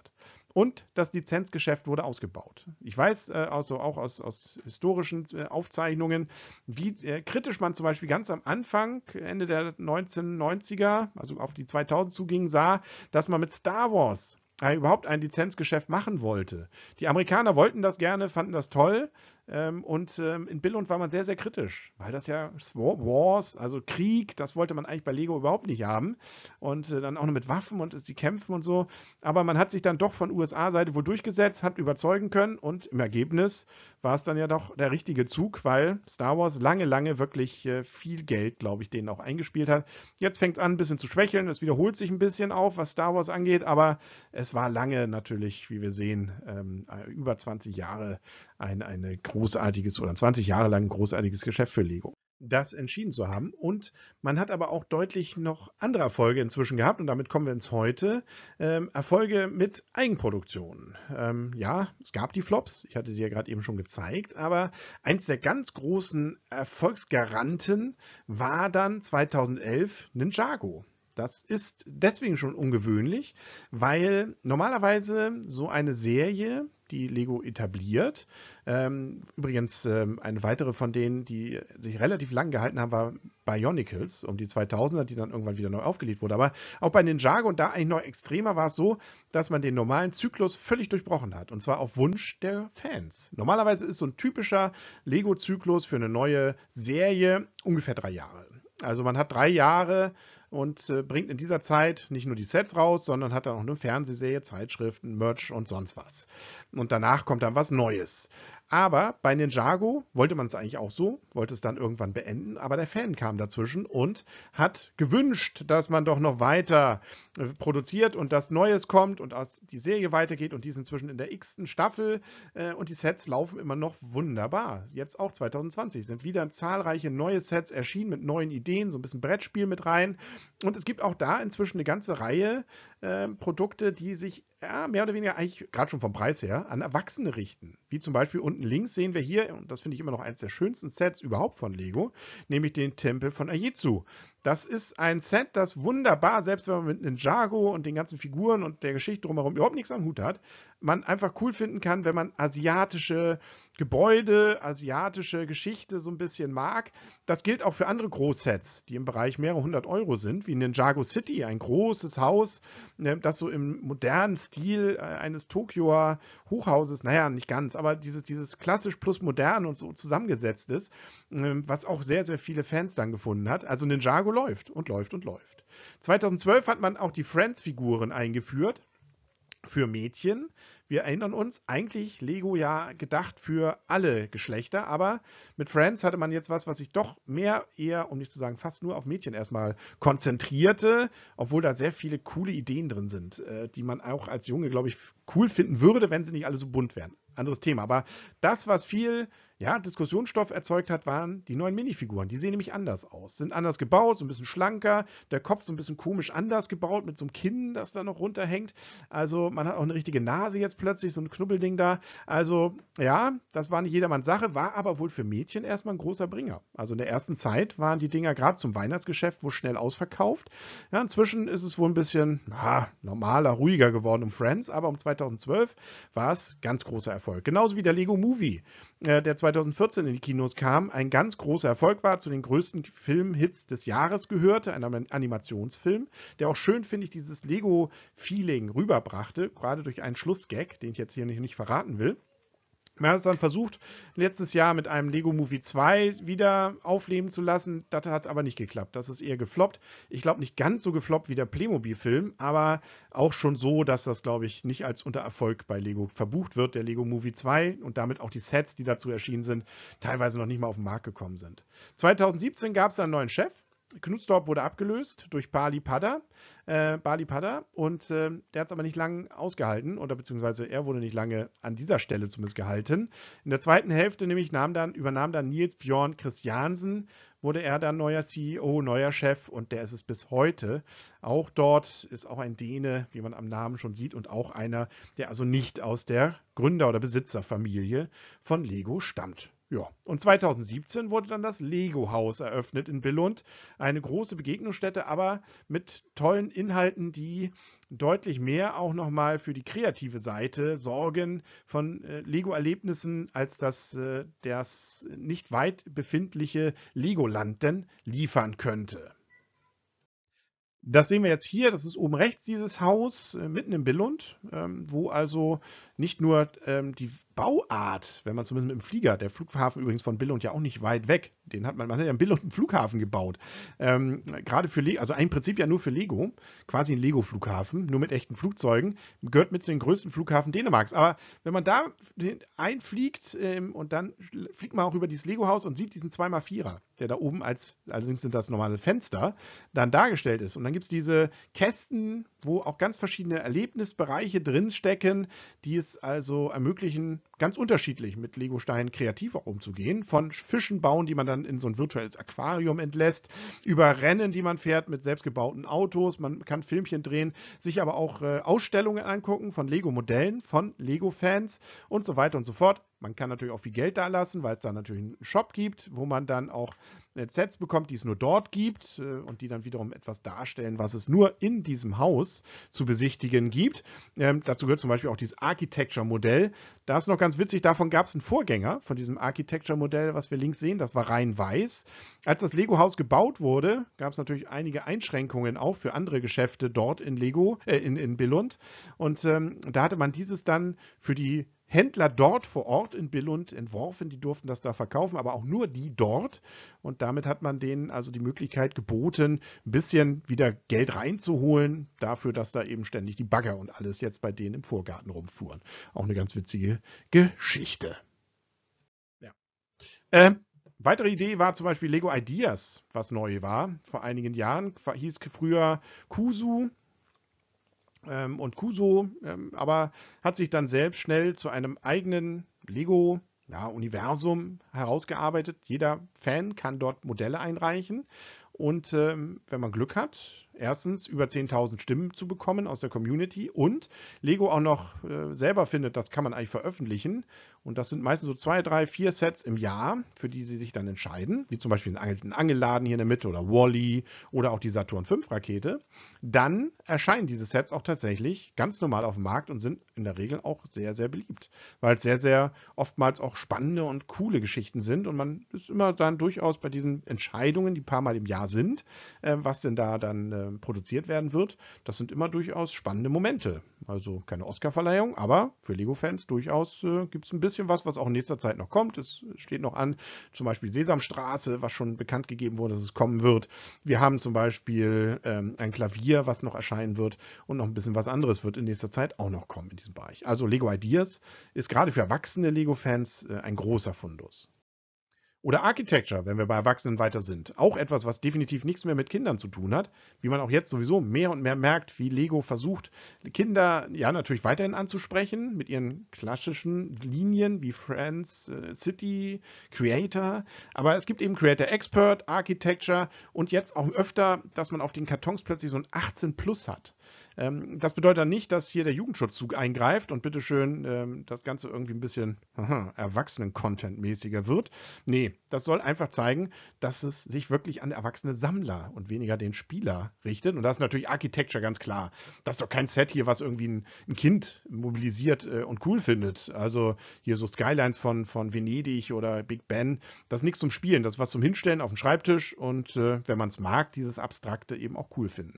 Und das Lizenzgeschäft wurde ausgebaut. Ich weiß äh, auch, also auch aus, aus historischen äh, Aufzeichnungen, wie äh, kritisch man zum Beispiel ganz am Anfang, Ende der 1990er, also auf die 2000 zuging, sah, dass man mit Star Wars äh, überhaupt ein Lizenzgeschäft machen wollte. Die Amerikaner wollten das gerne, fanden das toll. Ähm, und ähm, in Billund war man sehr, sehr kritisch, weil das ja Wars, also Krieg, das wollte man eigentlich bei Lego überhaupt nicht haben. Und äh, dann auch nur mit Waffen und sie kämpfen und so. Aber man hat sich dann doch von USA-Seite wohl durchgesetzt, hat überzeugen können und im Ergebnis war es dann ja doch der richtige Zug, weil Star Wars lange, lange wirklich äh, viel Geld, glaube ich, denen auch eingespielt hat. Jetzt fängt es an, ein bisschen zu schwächeln. Es wiederholt sich ein bisschen auch, was Star Wars angeht, aber es war lange natürlich, wie wir sehen, ähm, äh, über 20 Jahre ein, eine große großartiges oder 20 Jahre lang ein großartiges Geschäft für Lego. Das entschieden zu haben. Und man hat aber auch deutlich noch andere Erfolge inzwischen gehabt und damit kommen wir ins Heute. Ähm, Erfolge mit Eigenproduktionen. Ähm, ja, es gab die Flops, ich hatte sie ja gerade eben schon gezeigt, aber eins der ganz großen Erfolgsgaranten war dann 2011 Ninjago. Das ist deswegen schon ungewöhnlich, weil normalerweise so eine Serie, die Lego etabliert, ähm, übrigens ähm, eine weitere von denen, die sich relativ lang gehalten haben, war Bionicles um die 2000er, die dann irgendwann wieder neu aufgelegt wurde. Aber auch bei Ninjago und da eigentlich noch extremer war es so, dass man den normalen Zyklus völlig durchbrochen hat und zwar auf Wunsch der Fans. Normalerweise ist so ein typischer Lego-Zyklus für eine neue Serie ungefähr drei Jahre. Also man hat drei Jahre und äh, bringt in dieser Zeit nicht nur die Sets raus, sondern hat dann auch eine Fernsehserie, Zeitschriften, Merch und sonst was. Und danach kommt dann was Neues. Aber bei Ninjago wollte man es eigentlich auch so, wollte es dann irgendwann beenden, aber der Fan kam dazwischen und hat gewünscht, dass man doch noch weiter äh, produziert und dass Neues kommt und dass die Serie weitergeht und die ist inzwischen in der x-ten Staffel äh, und die Sets laufen immer noch wunderbar. Jetzt auch 2020 sind wieder zahlreiche neue Sets erschienen mit neuen Ideen, so ein bisschen Brettspiel mit rein und es gibt auch da inzwischen eine ganze Reihe äh, Produkte, die sich ja, mehr oder weniger eigentlich gerade schon vom Preis her an Erwachsene richten. Wie zum Beispiel unten links sehen wir hier, und das finde ich immer noch eins der schönsten Sets überhaupt von Lego, nämlich den Tempel von Ajitsu. Das ist ein Set, das wunderbar, selbst wenn man mit Ninjago und den ganzen Figuren und der Geschichte drumherum überhaupt nichts am Hut hat, man einfach cool finden kann, wenn man asiatische Gebäude, asiatische Geschichte so ein bisschen mag. Das gilt auch für andere Großsets, die im Bereich mehrere hundert Euro sind, wie Ninjago City, ein großes Haus, ne, das so im modernen Stil äh, eines Tokioer Hochhauses, naja, nicht ganz, aber dieses, dieses klassisch plus modern und so zusammengesetzt ist, ähm, was auch sehr, sehr viele Fans dann gefunden hat. Also Ninjago läuft und läuft und läuft. 2012 hat man auch die Friends-Figuren eingeführt für Mädchen. Wir erinnern uns, eigentlich Lego ja gedacht für alle Geschlechter, aber mit Friends hatte man jetzt was, was sich doch mehr eher, um nicht zu sagen fast nur auf Mädchen erstmal konzentrierte, obwohl da sehr viele coole Ideen drin sind, äh, die man auch als Junge, glaube ich, cool finden würde, wenn sie nicht alle so bunt wären. Anderes Thema. Aber das, was viel ja, Diskussionsstoff erzeugt hat, waren die neuen Minifiguren. Die sehen nämlich anders aus, sind anders gebaut, so ein bisschen schlanker, der Kopf so ein bisschen komisch anders gebaut, mit so einem Kinn, das da noch runterhängt. Also man hat auch eine richtige Nase jetzt plötzlich, so ein Knubbelding da. Also ja, das war nicht jedermanns Sache, war aber wohl für Mädchen erstmal ein großer Bringer. Also in der ersten Zeit waren die Dinger gerade zum Weihnachtsgeschäft wohl schnell ausverkauft. Ja, inzwischen ist es wohl ein bisschen na, normaler, ruhiger geworden um Friends, aber um 2012 war es ganz großer Erfolg. Genauso wie der Lego Movie, äh, der 2012 2014 in die Kinos kam, ein ganz großer Erfolg war, zu den größten Filmhits des Jahres gehörte, ein Animationsfilm, der auch schön, finde ich, dieses Lego-Feeling rüberbrachte, gerade durch einen Schlussgag, den ich jetzt hier nicht, nicht verraten will. Man hat es dann versucht, letztes Jahr mit einem Lego Movie 2 wieder aufleben zu lassen. Das hat aber nicht geklappt. Das ist eher gefloppt. Ich glaube, nicht ganz so gefloppt wie der Playmobil-Film, aber auch schon so, dass das, glaube ich, nicht als Untererfolg bei Lego verbucht wird, der Lego Movie 2 und damit auch die Sets, die dazu erschienen sind, teilweise noch nicht mal auf den Markt gekommen sind. 2017 gab es einen neuen Chef, Knutsdorp wurde abgelöst durch Bali Pada, äh, Bali Pada und äh, der hat es aber nicht lange ausgehalten oder beziehungsweise er wurde nicht lange an dieser Stelle zumindest gehalten. In der zweiten Hälfte nämlich nahm dann, übernahm dann Nils Björn Christiansen, wurde er dann neuer CEO, neuer Chef und der ist es bis heute. Auch dort ist auch ein Däne, wie man am Namen schon sieht und auch einer, der also nicht aus der Gründer- oder Besitzerfamilie von Lego stammt. Ja, und 2017 wurde dann das Lego-Haus eröffnet in Billund. Eine große Begegnungsstätte, aber mit tollen Inhalten, die deutlich mehr auch nochmal für die kreative Seite sorgen von äh, Lego-Erlebnissen als das, äh, das nicht weit befindliche Legoland denn liefern könnte. Das sehen wir jetzt hier, das ist oben rechts dieses Haus, äh, mitten im Billund, ähm, wo also nicht nur ähm, die Bauart, wenn man zumindest mit dem Flieger, der Flughafen übrigens von Billund ja auch nicht weit weg, den hat man, man hat ja im Billund einen Flughafen gebaut. Ähm, gerade für, Lego, also im Prinzip ja nur für Lego, quasi ein Lego-Flughafen, nur mit echten Flugzeugen, gehört mit zu den größten Flughafen Dänemarks. Aber wenn man da einfliegt und dann fliegt man auch über dieses Lego-Haus und sieht diesen 2x4er, der da oben als, allerdings sind das normale Fenster, dann dargestellt ist. Und dann gibt es diese Kästen, wo auch ganz verschiedene Erlebnisbereiche drinstecken, die es also ermöglichen, ganz unterschiedlich mit Lego-Steinen kreativ auch umzugehen. Von Fischen bauen, die man dann in so ein virtuelles Aquarium entlässt, über Rennen, die man fährt mit selbstgebauten Autos, man kann Filmchen drehen, sich aber auch äh, Ausstellungen angucken von Lego-Modellen, von Lego-Fans und so weiter und so fort. Man kann natürlich auch viel Geld da lassen, weil es da natürlich einen Shop gibt, wo man dann auch äh, Sets bekommt, die es nur dort gibt äh, und die dann wiederum etwas darstellen, was es nur in diesem Haus zu besichtigen gibt. Ähm, dazu gehört zum Beispiel auch dieses Architecture-Modell. Da ist noch ganz witzig, davon gab es einen Vorgänger von diesem Architecture-Modell, was wir links sehen. Das war rein weiß. Als das Lego-Haus gebaut wurde, gab es natürlich einige Einschränkungen auch für andere Geschäfte dort in Lego, äh, in, in Billund. Und ähm, da hatte man dieses dann für die Händler dort vor Ort in Billund entworfen. Die durften das da verkaufen, aber auch nur die dort. Und damit hat man denen also die Möglichkeit geboten, ein bisschen wieder Geld reinzuholen, dafür, dass da eben ständig die Bagger und alles jetzt bei denen im Vorgarten rumfuhren. Auch eine ganz witzige Geschichte. Ja. Äh, weitere Idee war zum Beispiel Lego Ideas, was neu war. Vor einigen Jahren hieß früher Kusu ähm, und Kuso, ähm, aber hat sich dann selbst schnell zu einem eigenen Lego ja, Universum herausgearbeitet. Jeder Fan kann dort Modelle einreichen und ähm, wenn man Glück hat, erstens über 10.000 Stimmen zu bekommen aus der Community und Lego auch noch äh, selber findet, das kann man eigentlich veröffentlichen. Und das sind meistens so zwei, drei, vier Sets im Jahr, für die sie sich dann entscheiden, wie zum Beispiel den Angelladen hier in der Mitte oder Wally -E oder auch die Saturn V Rakete. Dann erscheinen diese Sets auch tatsächlich ganz normal auf dem Markt und sind in der Regel auch sehr, sehr beliebt, weil es sehr, sehr oftmals auch spannende und coole Geschichten sind und man ist immer dann durchaus bei diesen Entscheidungen, die ein paar Mal im Jahr sind, äh, was denn da dann äh, ähm, produziert werden wird. Das sind immer durchaus spannende Momente. Also keine Oscarverleihung, aber für Lego-Fans durchaus äh, gibt es ein bisschen was, was auch in nächster Zeit noch kommt. Es steht noch an, zum Beispiel Sesamstraße, was schon bekannt gegeben wurde, dass es kommen wird. Wir haben zum Beispiel ähm, ein Klavier, was noch erscheinen wird und noch ein bisschen was anderes wird in nächster Zeit auch noch kommen in diesem Bereich. Also Lego Ideas ist gerade für erwachsene Lego-Fans äh, ein großer Fundus. Oder Architecture, wenn wir bei Erwachsenen weiter sind. Auch etwas, was definitiv nichts mehr mit Kindern zu tun hat. Wie man auch jetzt sowieso mehr und mehr merkt, wie Lego versucht, Kinder ja natürlich weiterhin anzusprechen mit ihren klassischen Linien wie Friends, äh, City, Creator. Aber es gibt eben Creator Expert, Architecture und jetzt auch öfter, dass man auf den Kartons plötzlich so ein 18 Plus hat. Ähm, das bedeutet dann nicht, dass hier der Jugendschutzzug eingreift und bitteschön ähm, das Ganze irgendwie ein bisschen Erwachsenen-Content-mäßiger wird. Nee, das soll einfach zeigen, dass es sich wirklich an erwachsene Sammler und weniger den Spieler richtet. Und da ist natürlich Architecture ganz klar. Das ist doch kein Set hier, was irgendwie ein, ein Kind mobilisiert äh, und cool findet. Also hier so Skylines von, von Venedig oder Big Ben. Das ist nichts zum Spielen. Das ist was zum Hinstellen auf dem Schreibtisch und äh, wenn man es mag, dieses Abstrakte eben auch cool finden.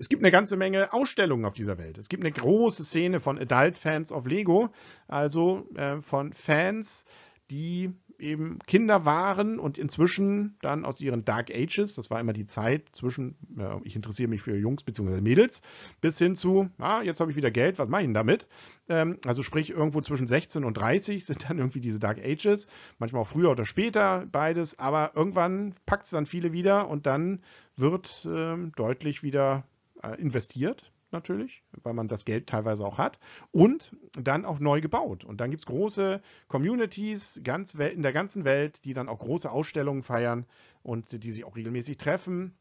Es gibt eine ganze Menge Ausstellungen auf dieser Welt. Es gibt eine große Szene von Adult-Fans of Lego, also äh, von Fans, die eben Kinder waren und inzwischen dann aus ihren Dark Ages, das war immer die Zeit zwischen, äh, ich interessiere mich für Jungs bzw. Mädels, bis hin zu, ah, jetzt habe ich wieder Geld, was mache ich denn damit? Ähm, also sprich, irgendwo zwischen 16 und 30 sind dann irgendwie diese Dark Ages, manchmal auch früher oder später beides, aber irgendwann packt es dann viele wieder und dann wird ähm, deutlich wieder äh, investiert natürlich, weil man das Geld teilweise auch hat, und dann auch neu gebaut. Und dann gibt es große Communities ganz in der ganzen Welt, die dann auch große Ausstellungen feiern und die sich auch regelmäßig treffen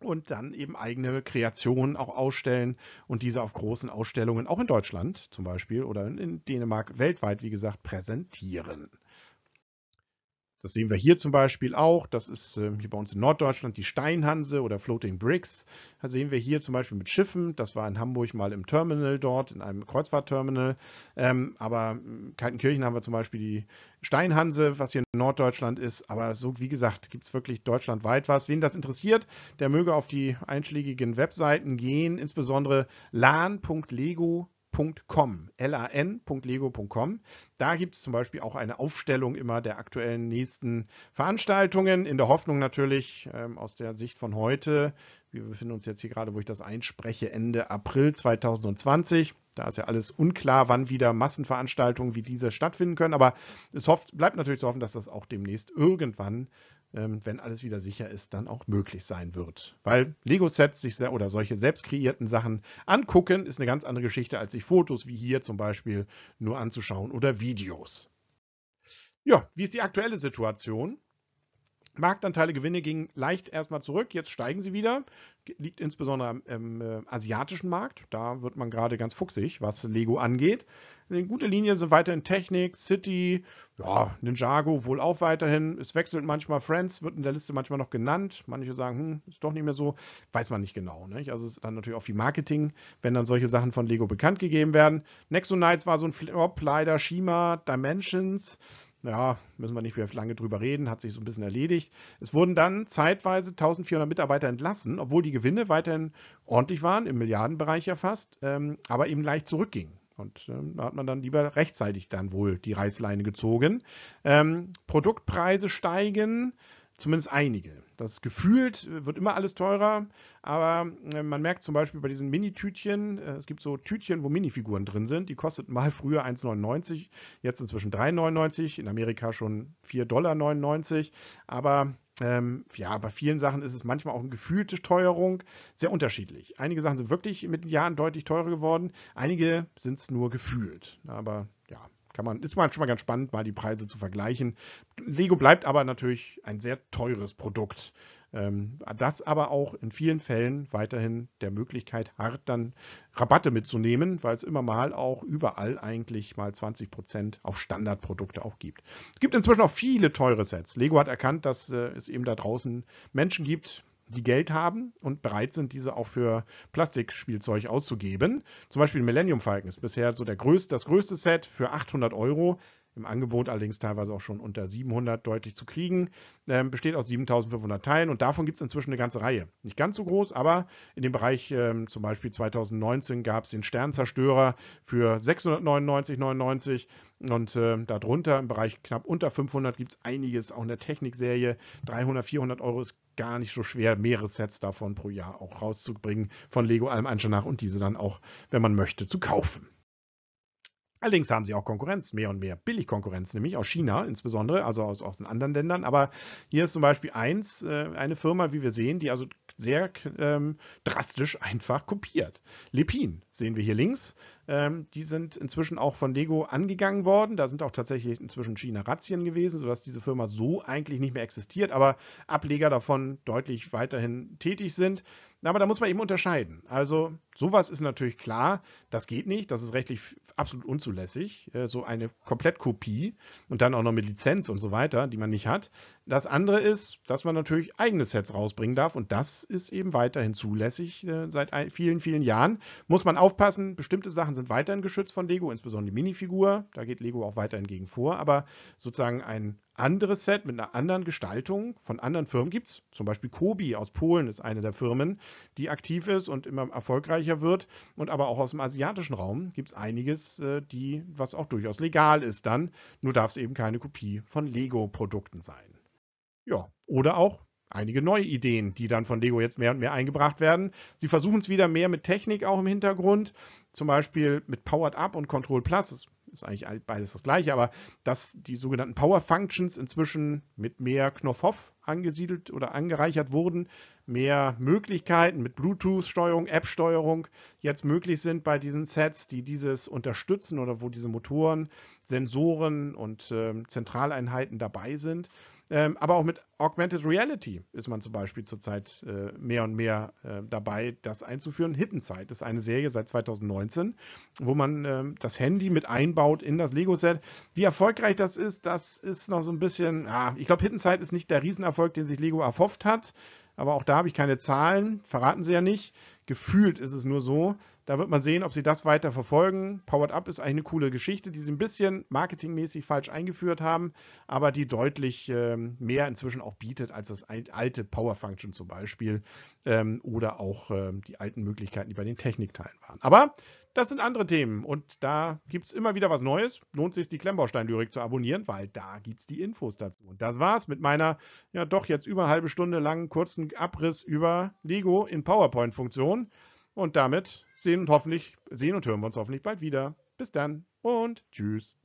und dann eben eigene Kreationen auch ausstellen und diese auf großen Ausstellungen auch in Deutschland zum Beispiel oder in Dänemark weltweit, wie gesagt, präsentieren. Das sehen wir hier zum Beispiel auch. Das ist äh, hier bei uns in Norddeutschland die Steinhanse oder Floating Bricks. Da sehen wir hier zum Beispiel mit Schiffen. Das war in Hamburg mal im Terminal dort, in einem Kreuzfahrtterminal. Ähm, aber in hm, Kaltenkirchen haben wir zum Beispiel die Steinhanse, was hier in Norddeutschland ist. Aber so, wie gesagt, gibt es wirklich deutschlandweit was. Wen das interessiert, der möge auf die einschlägigen Webseiten gehen, insbesondere lan.lego.com lan.com, lan.lego.com. Da gibt es zum Beispiel auch eine Aufstellung immer der aktuellen nächsten Veranstaltungen, in der Hoffnung natürlich ähm, aus der Sicht von heute. Wir befinden uns jetzt hier gerade, wo ich das einspreche, Ende April 2020. Da ist ja alles unklar, wann wieder Massenveranstaltungen wie diese stattfinden können. Aber es hofft, bleibt natürlich zu hoffen, dass das auch demnächst irgendwann ähm, wenn alles wieder sicher ist, dann auch möglich sein wird. Weil Lego-Sets sich sehr, oder solche selbst kreierten Sachen angucken, ist eine ganz andere Geschichte, als sich Fotos wie hier zum Beispiel nur anzuschauen oder Videos. Ja, wie ist die aktuelle Situation? Marktanteile, Gewinne gingen leicht erstmal zurück, jetzt steigen sie wieder, liegt insbesondere am äh, asiatischen Markt, da wird man gerade ganz fuchsig, was Lego angeht. Eine gute Linie sind weiterhin Technik, City, ja, Ninjago wohl auch weiterhin. Es wechselt manchmal Friends, wird in der Liste manchmal noch genannt. Manche sagen, hm, ist doch nicht mehr so. Weiß man nicht genau. Nicht? Also es ist dann natürlich auch viel Marketing, wenn dann solche Sachen von Lego bekannt gegeben werden. Nexo Knights war so ein Flop, leider Shima, Dimensions ja, müssen wir nicht mehr lange drüber reden, hat sich so ein bisschen erledigt. Es wurden dann zeitweise 1400 Mitarbeiter entlassen, obwohl die Gewinne weiterhin ordentlich waren, im Milliardenbereich ja fast, ähm, aber eben leicht zurückgingen. Und ähm, da hat man dann lieber rechtzeitig dann wohl die Reißleine gezogen. Ähm, Produktpreise steigen, Zumindest einige. Das gefühlt äh, wird immer alles teurer, aber äh, man merkt zum Beispiel bei diesen Mini-Tütchen, äh, es gibt so Tütchen, wo Minifiguren drin sind, die kosteten mal (laughs) früher 1,99, jetzt inzwischen 3,99, in Amerika schon 4,99 Dollar, aber ähm, ja, bei vielen Sachen ist es manchmal auch eine gefühlte Teuerung, sehr unterschiedlich. Einige Sachen sind wirklich mit den Jahren deutlich teurer geworden, einige sind es nur gefühlt, aber ja, kann man, ist man schon mal ganz spannend, mal die Preise zu vergleichen. Lego bleibt aber natürlich ein sehr teures Produkt, ähm, das aber auch in vielen Fällen weiterhin der Möglichkeit hart dann Rabatte mitzunehmen, weil es immer mal auch überall eigentlich mal 20 Prozent auf Standardprodukte auch gibt. Es gibt inzwischen auch viele teure Sets. Lego hat erkannt, dass äh, es eben da draußen Menschen gibt, die Geld haben und bereit sind, diese auch für Plastikspielzeug auszugeben. Zum Beispiel Millennium Falcon ist bisher so der größte, das größte Set für 800 Euro. Im Angebot allerdings teilweise auch schon unter 700 deutlich zu kriegen. Ähm, besteht aus 7500 Teilen und davon gibt es inzwischen eine ganze Reihe. Nicht ganz so groß, aber in dem Bereich ähm, zum Beispiel 2019 gab es den Sternzerstörer für 699,99 und äh, darunter im Bereich knapp unter 500 gibt es einiges. Auch in der Technikserie 300, 400 Euro ist gar nicht so schwer, mehrere Sets davon pro Jahr auch rauszubringen von Lego allem Anschein nach und diese dann auch, wenn man möchte, zu kaufen. Allerdings haben sie auch Konkurrenz, mehr und mehr Billigkonkurrenz, nämlich aus China insbesondere, also aus, aus den anderen Ländern. Aber hier ist zum Beispiel eins, äh, eine Firma, wie wir sehen, die also sehr ähm, drastisch einfach kopiert. Lepin sehen wir hier links. Ähm, die sind inzwischen auch von Lego angegangen worden. Da sind auch tatsächlich inzwischen China-Razzien gewesen, sodass diese Firma so eigentlich nicht mehr existiert, aber Ableger davon deutlich weiterhin tätig sind. Aber da muss man eben unterscheiden. Also sowas ist natürlich klar, das geht nicht, das ist rechtlich absolut unzulässig, äh, so eine Komplettkopie und dann auch noch mit Lizenz und so weiter, die man nicht hat. Das andere ist, dass man natürlich eigene Sets rausbringen darf und das ist eben weiterhin zulässig äh, seit vielen, vielen Jahren. Muss man aufpassen, bestimmte Sachen sind weiterhin geschützt von Lego, insbesondere die Minifigur, da geht Lego auch weiterhin gegen vor, aber sozusagen ein anderes Set mit einer anderen Gestaltung von anderen Firmen gibt es. Zum Beispiel Kobi aus Polen ist eine der Firmen, die aktiv ist und immer erfolgreicher wird. Und aber auch aus dem asiatischen Raum gibt es einiges, äh, die, was auch durchaus legal ist dann. Nur darf es eben keine Kopie von Lego-Produkten sein. Ja, oder auch einige neue Ideen, die dann von Lego jetzt mehr und mehr eingebracht werden. Sie versuchen es wieder mehr mit Technik auch im Hintergrund, zum Beispiel mit Powered Up und Control Plus ist eigentlich beides das gleiche, aber dass die sogenannten Power Functions inzwischen mit mehr Knopfhoff angesiedelt oder angereichert wurden, mehr Möglichkeiten mit Bluetooth-Steuerung, App-Steuerung jetzt möglich sind bei diesen Sets, die dieses unterstützen oder wo diese Motoren, Sensoren und äh, Zentraleinheiten dabei sind. Ähm, aber auch mit Augmented Reality ist man zum Beispiel zurzeit äh, mehr und mehr äh, dabei, das einzuführen. Hidden Side ist eine Serie seit 2019, wo man ähm, das Handy mit einbaut in das Lego-Set. Wie erfolgreich das ist, das ist noch so ein bisschen. Ah, ich glaube, Hidden Side ist nicht der Riesenerfolg, den sich Lego erhofft hat. Aber auch da habe ich keine Zahlen, verraten sie ja nicht. Gefühlt ist es nur so, da wird man sehen, ob sie das weiter verfolgen. Powered Up ist eigentlich eine coole Geschichte, die sie ein bisschen marketingmäßig falsch eingeführt haben, aber die deutlich ähm, mehr inzwischen auch bietet als das alte Power Function zum Beispiel ähm, oder auch ähm, die alten Möglichkeiten, die bei den Technikteilen waren. Aber das sind andere Themen und da gibt es immer wieder was Neues. Lohnt sich, die Klemmbaustein-Lyrik zu abonnieren, weil da gibt es die Infos dazu. Und das war's mit meiner, ja doch jetzt über eine halbe Stunde langen kurzen Abriss über Lego in PowerPoint-Funktion. Und damit sehen und hoffentlich sehen und hören wir uns hoffentlich bald wieder. Bis dann und tschüss.